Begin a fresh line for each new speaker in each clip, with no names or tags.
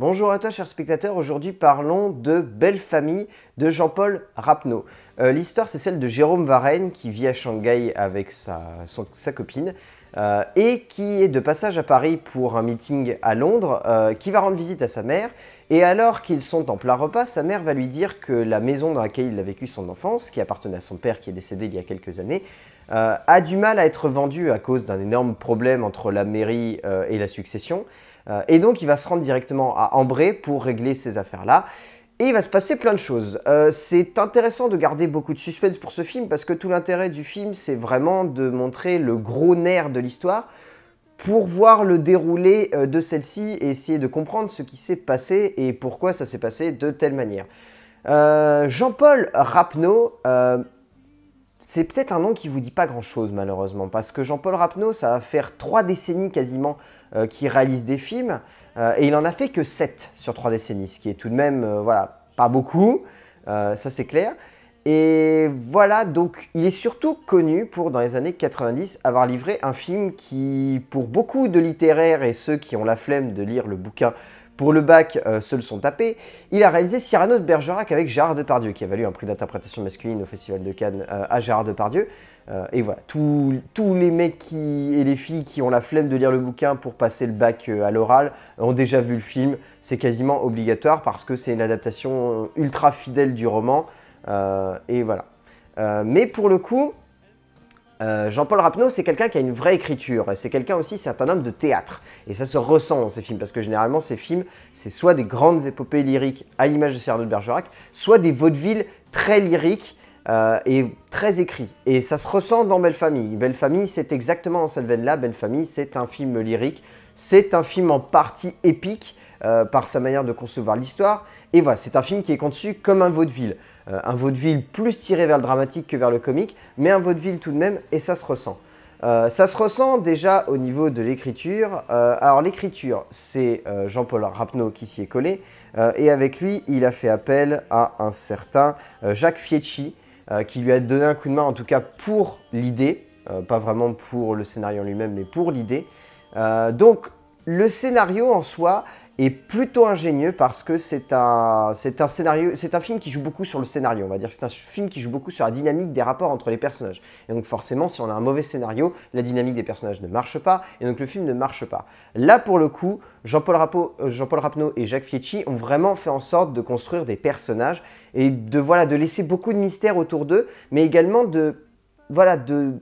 Bonjour à toi, chers spectateurs. Aujourd'hui, parlons de Belle Famille de Jean-Paul Rapneau. Euh, l'histoire, c'est celle de Jérôme Varenne qui vit à Shanghai avec sa, copine euh, et qui est de passage à Paris pour un meeting à Londres, euh, qui va rendre visite à sa mère. Et alors qu'ils sont en plein repas, sa mère va lui dire que la maison dans laquelle il a vécu son enfance, qui appartenait à son père qui est décédé il y a quelques années, a du mal à être vendue à cause d'un énorme problème entre la mairie et la succession. Euh, et donc, il va se rendre directement à Ambray pour régler ces affaires-là. Et il va se passer plein de choses. Euh, c'est intéressant de garder beaucoup de suspense pour ce film parce que tout l'intérêt du film, c'est vraiment de montrer le gros nerf de l'histoire pour voir le déroulé euh, de celle-ci et essayer de comprendre ce qui s'est passé et pourquoi ça s'est passé de telle manière. Jean-Paul Rapneau, c'est peut-être un nom qui vous dit pas grand-chose malheureusement, parce que Jean-Paul Rapneau, ça va faire trois décennies quasiment euh, qui réalise des films. Euh, et il en a fait que 7 sur 3 décennies, ce qui est tout de même, euh, voilà, pas beaucoup, ça c'est clair. Et voilà, donc il est surtout connu pour, dans les années 90, avoir livré un film qui, pour beaucoup de littéraires et ceux qui ont la flemme de lire le bouquin pour le bac, euh, seuls sont tapés. Il a réalisé Cyrano de Bergerac avec Gérard Depardieu, qui a valu un prix d'interprétation masculine au Festival de Cannes euh, à Gérard Depardieu. Euh, et voilà, tous, les mecs et les filles qui ont la flemme de lire le bouquin pour passer le bac à l'oral ont déjà vu le film. C'est quasiment obligatoire parce que c'est une adaptation ultra fidèle du roman. et voilà. mais pour le coup, euh, Jean-Paul Rapneau, c'est quelqu'un qui a une vraie écriture. et C'est quelqu'un aussi, c'est un homme de théâtre. Et ça se ressent dans ses films, parce que généralement, ses films, c'est soit des grandes épopées lyriques à l'image de Cyrano de Bergerac, soit des vaudevilles très lyriques euh, et très écrits. Et ça se ressent dans Belle Famille. Belle Famille, c'est exactement en cette veine-là. Belle Famille, c'est un film lyrique. C'est un film en partie épique euh, par sa manière de concevoir l'histoire. Et voilà, c'est un film qui est conçu comme un vaudeville. Euh, un vaudeville plus tiré vers le dramatique que vers le comique, mais un vaudeville tout de même, et ça se ressent. Euh, ça se ressent déjà au niveau de l'écriture. Euh, alors l'écriture, c'est Jean-Paul Rapneau qui s'y est collé, et avec lui, il a fait appel à un certain Jacques Fietchi, qui lui a donné un coup de main, en tout cas pour l'idée, pas vraiment pour le scénario en lui-même, mais pour l'idée. donc le scénario en soi, est plutôt ingénieux parce que c'est un, c'est un scénario, c'est un film qui joue beaucoup sur le scénario, on va dire. C'est un film qui joue beaucoup sur la dynamique des rapports entre les personnages. Et donc forcément, si on a un mauvais scénario, la dynamique des personnages ne marche pas, et donc le film ne marche pas. Là, pour le coup, Jean-Paul, euh, Jean Rapneau et Jacques Fietchi ont vraiment fait en sorte de construire des personnages et de, voilà, de laisser beaucoup de mystères autour d'eux, mais également de, voilà, de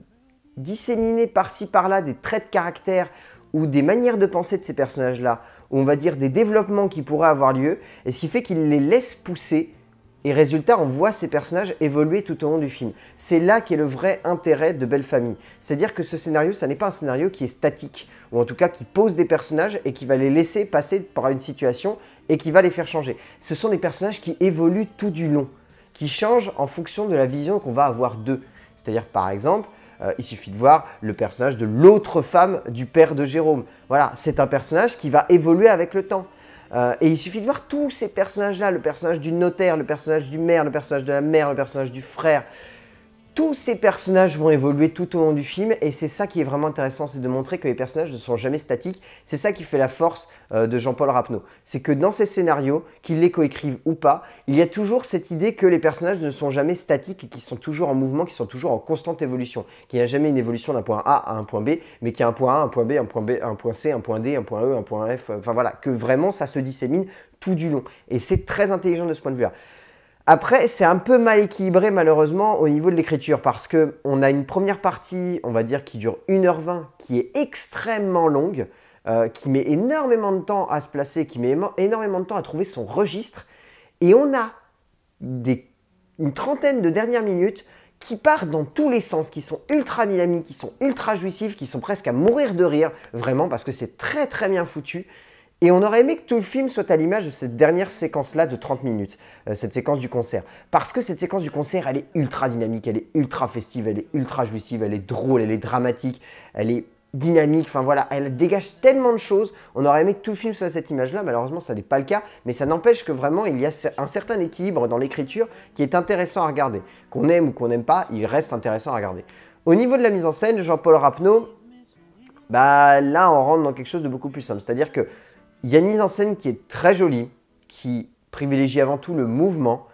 disséminer par-ci par-là des traits de caractère ou des manières de penser de ces personnages-là, on va dire, des développements qui pourraient avoir lieu, et ce qui fait qu'il les laisse pousser. Et résultat, on voit ces personnages évoluer tout au long du film. C'est là qu'est le vrai intérêt de Belle Famille. C'est-à-dire que ce scénario, ça n'est pas un scénario qui est statique, ou en tout cas qui pose des personnages et qui va les laisser passer par une situation et qui va les faire changer. Ce sont des personnages qui évoluent tout du long, qui changent en fonction de la vision qu'on va avoir d'eux. C'est-à-dire, par exemple, euh, il suffit de voir le personnage de l'autre femme du père de Jérôme. Voilà, c'est un personnage qui va évoluer avec le temps. Euh, et il suffit de voir tous ces personnages-là, le personnage du notaire, le personnage du maire, le personnage de la mère, le personnage du frère, tous ces personnages vont évoluer tout au long du film et c'est ça qui est vraiment intéressant, c'est de montrer que les personnages ne sont jamais statiques. C'est ça qui fait la force euh, de Jean-Paul Rapneau. C'est que dans ces scénarios, qu'ils les coécrivent ou pas, il y a toujours cette idée que les personnages ne sont jamais statiques et qu'ils sont toujours en mouvement, qu'ils sont toujours en constante évolution, qu'il n'y a jamais une évolution d'un point A à un point B, mais qu'il y a un point A, un point B, un point B, un point C, un point D, un point E, un point F, enfin voilà, que vraiment ça se dissémine tout du long. Et c'est très intelligent de ce point de vue-là. Après, c'est un peu mal équilibré malheureusement au niveau de l'écriture parce que on a une première partie, on va dire, qui dure 1h20, qui est extrêmement longue, euh, qui met énormément de temps à se placer, qui met énormément de temps à trouver son registre. Et on a une trentaine de dernières minutes qui partent dans tous les sens, qui sont ultra dynamiques, qui sont ultra jouissifs, qui sont presque à mourir de rire, vraiment parce que c'est très très bien foutu. Et on aurait aimé que tout le film soit à l'image de cette dernière séquence-là de 30 minutes, euh, cette séquence du concert. Parce que cette séquence du concert, elle est ultra dynamique, elle est ultra festive, elle est ultra jouissive, elle est drôle, elle est dramatique, elle est dynamique, enfin voilà, elle dégage tellement de choses, on aurait aimé que tout le film soit à cette image-là, malheureusement ça n'est pas le cas, mais ça n'empêche que vraiment il y a un certain équilibre dans l'écriture qui est intéressant à regarder. Qu'on aime ou qu'on n'aime pas, il reste intéressant à regarder. Au niveau de la mise en scène, Jean-Paul Rapneau, bah là on rentre dans quelque chose de beaucoup plus simple, c'est-à-dire que il y a une mise en scène qui est très jolie, qui privilégie avant tout le mouvement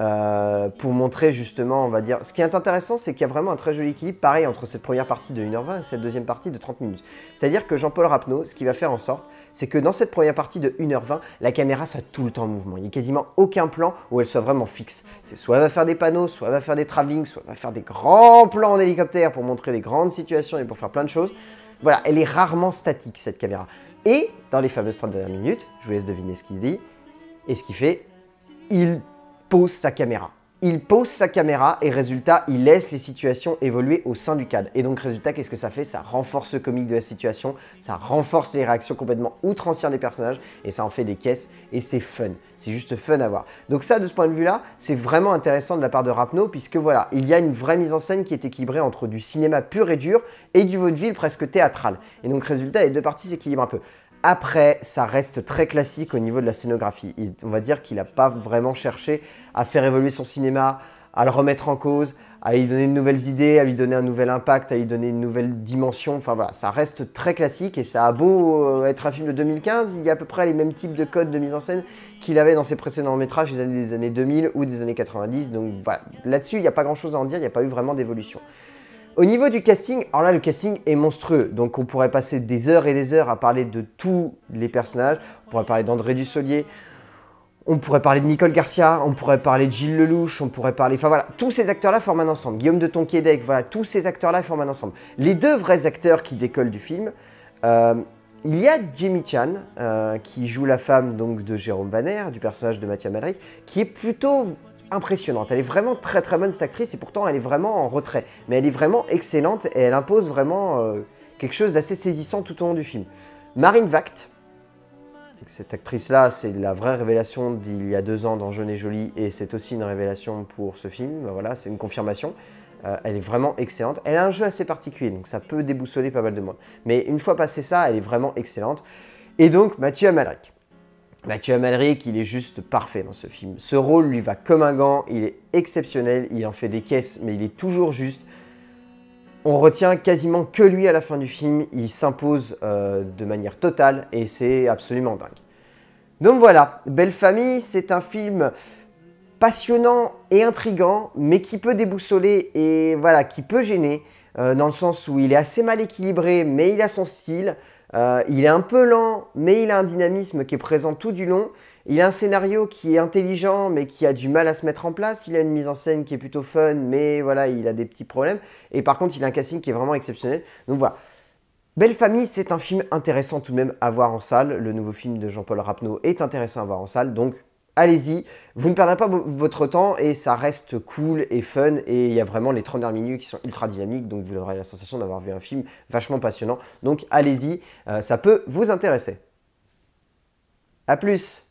euh, pour montrer justement, on va dire. Ce qui est intéressant, c'est qu'il y a vraiment un très joli équilibre, pareil, entre cette première partie de 1h20 et cette deuxième partie de 30 minutes. C'est-à-dire que Jean-Paul Rapneau, ce qu'il va faire en sorte, c'est que dans cette première partie de 1h20, la caméra soit tout le temps en mouvement. Il n'y a quasiment aucun plan où elle soit vraiment fixe. C'est soit elle va faire des panneaux, soit elle va faire des travelling, soit elle va faire des grands plans en hélicoptère pour montrer les grandes situations et pour faire plein de choses. Voilà, elle est rarement statique cette caméra. Et dans les fameuses 30 dernières minutes, je vous laisse deviner ce qu'il dit et ce qu'il fait, il pose sa caméra il pose sa caméra et résultat, il laisse les situations évoluer au sein du cadre. Et donc résultat, qu'est-ce que ça fait Ça renforce le comique de la situation, ça renforce les réactions complètement outrancières des personnages et ça en fait des caisses et c'est fun. C'est juste fun à voir. Donc ça, de ce point de vue-là, c'est vraiment intéressant de la part de Rapno puisque voilà, il y a une vraie mise en scène qui est équilibrée entre du cinéma pur et dur et du vaudeville presque théâtral. Et donc résultat, les deux parties s'équilibrent un peu. Après, ça reste très classique au niveau de la scénographie. on va dire qu'il n'a pas vraiment cherché à faire évoluer son cinéma, à le remettre en cause, à lui donner de nouvelles idées, à lui donner un nouvel impact, à lui donner une nouvelle dimension. Enfin voilà, ça reste très classique et ça a beau euh, être un film de 2015, il y a à peu près les mêmes types de codes de mise en scène qu'il avait dans ses précédents métrages des années, 2000 ou des années 90. Donc voilà, là-dessus, il n'y a pas grand-chose à en dire, il n'y a pas eu vraiment d'évolution. Au niveau du casting, alors là le casting est monstrueux, donc on pourrait passer des heures et des heures à parler de tous les personnages, on pourrait parler d'André Dussolier, on pourrait parler de Nicole Garcia, on pourrait parler de Gilles Lelouch, on pourrait parler... Enfin voilà, tous ces acteurs-là forment un ensemble. Guillaume de Tonquédec, voilà, tous ces acteurs-là forment un ensemble. Les deux vrais acteurs qui décollent du film, euh, il y a Jimmy Chan, euh, qui joue la femme donc de Jérôme Banner, du personnage de Mathieu Malric, qui est plutôt impressionnante. Elle est vraiment très très bonne cette actrice et pourtant elle est vraiment en retrait. Mais elle est vraiment excellente et elle impose vraiment euh, quelque chose d'assez saisissant tout au long du film. Marine Vact, cette actrice-là, c'est la vraie révélation d'il y a deux ans dans Jeune et Jolie et c'est aussi une révélation pour ce film. Ben voilà, c'est une confirmation. Euh, elle est vraiment excellente. Elle a un jeu assez particulier, donc ça peut déboussoler pas mal de monde. Mais une fois passé ça, elle est vraiment excellente. Et donc Mathieu Amalric. Mathieu Amalric, il est juste parfait dans ce film. Ce rôle lui va comme un gant, il est exceptionnel, il en fait des caisses, mais il est toujours juste. On retient quasiment que lui à la fin du film, il s'impose euh, de manière totale et c'est absolument dingue. Donc voilà, Belle Famille, c'est un film passionnant et intrigant, mais qui peut déboussoler et voilà, qui peut gêner, euh, dans le sens où il est assez mal équilibré, mais il a son style. Euh, il est un peu lent, mais il a un dynamisme qui est présent tout du long. Il a un scénario qui est intelligent, mais qui a du mal à se mettre en place. Il a une mise en scène qui est plutôt fun, mais voilà, il a des petits problèmes. Et par contre, il a un casting qui est vraiment exceptionnel. Donc voilà. Belle Famille, c'est un film intéressant tout de même à voir en salle. Le nouveau film de Jean-Paul Rapneau est intéressant à voir en salle, donc allez-y. Vous ne perdrez pas votre temps et ça reste cool et fun. Et il y a vraiment les 30 dernières minutes qui sont ultra dynamiques. Donc vous aurez la sensation d'avoir vu un film vachement passionnant. Donc allez-y, euh, ça peut vous intéresser. A plus